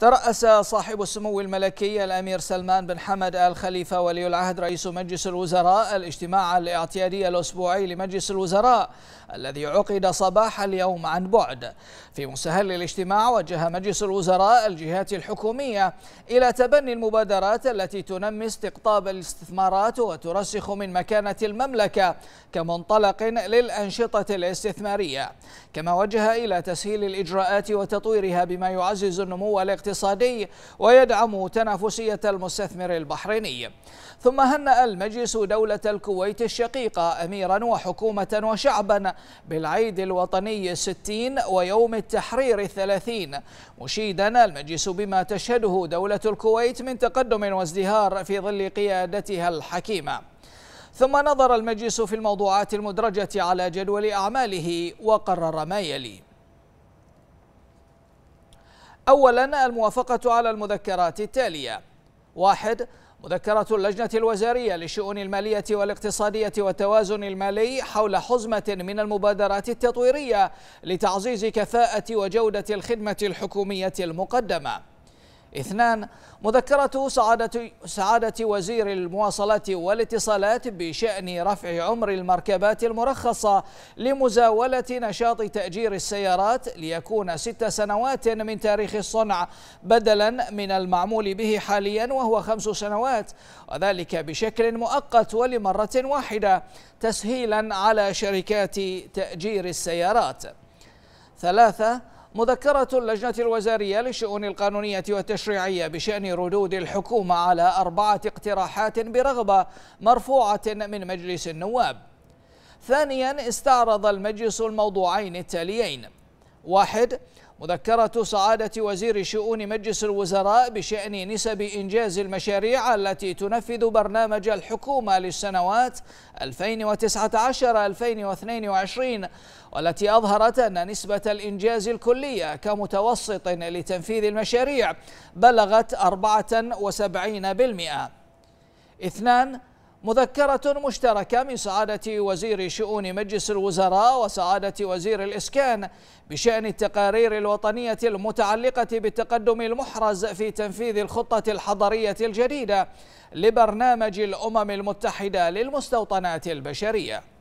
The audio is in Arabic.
ترأس صاحب السمو الملكي الأمير سلمان بن حمد آل خليفة ولي العهد رئيس مجلس الوزراء الاجتماع الاعتيادي الأسبوعي لمجلس الوزراء الذي عقد صباح اليوم عن بعد في مستهل الاجتماع وجه مجلس الوزراء الجهات الحكومية إلى تبني المبادرات التي تنمي استقطاب الاستثمارات وترسخ من مكانة المملكة كمنطلق للأنشطة الاستثمارية كما وجه إلى تسهيل الإجراءات وتطويرها بما يعزز النمو الاقتصادي الاقتصادي ويدعم تنافسية المستثمر البحريني ثم هنأ المجلس دولة الكويت الشقيقة أميرا وحكومة وشعبا بالعيد الوطني الستين ويوم التحرير الثلاثين مشيدا المجلس بما تشهده دولة الكويت من تقدم وازدهار في ظل قيادتها الحكيمة ثم نظر المجلس في الموضوعات المدرجة على جدول أعماله وقرر ما يلي أولا الموافقة على المذكرات التالية واحد مذكرة اللجنة الوزارية للشؤون المالية والاقتصادية والتوازن المالي حول حزمة من المبادرات التطويرية لتعزيز كفاءة وجودة الخدمة الحكومية المقدمة اثنان مذكرة سعادة, سعادة وزير المواصلات والاتصالات بشأن رفع عمر المركبات المرخصة لمزاولة نشاط تأجير السيارات ليكون ست سنوات من تاريخ الصنع بدلا من المعمول به حاليا وهو خمس سنوات وذلك بشكل مؤقت ولمرة واحدة تسهيلا على شركات تأجير السيارات ثلاثة مذكرة اللجنة الوزارية للشؤون القانونية والتشريعية بشأن ردود الحكومة على أربعة اقتراحات برغبة مرفوعة من مجلس النواب ثانيا استعرض المجلس الموضوعين التاليين واحد مذكرة سعادة وزير شؤون مجلس الوزراء بشأن نسب إنجاز المشاريع التي تنفذ برنامج الحكومة للسنوات 2019-2022 والتي أظهرت أن نسبة الإنجاز الكلية كمتوسط لتنفيذ المشاريع بلغت 74%. اثنان مذكرة مشتركة من سعادة وزير شؤون مجلس الوزراء وسعادة وزير الإسكان بشأن التقارير الوطنية المتعلقة بالتقدم المحرز في تنفيذ الخطة الحضرية الجديدة لبرنامج الأمم المتحدة للمستوطنات البشرية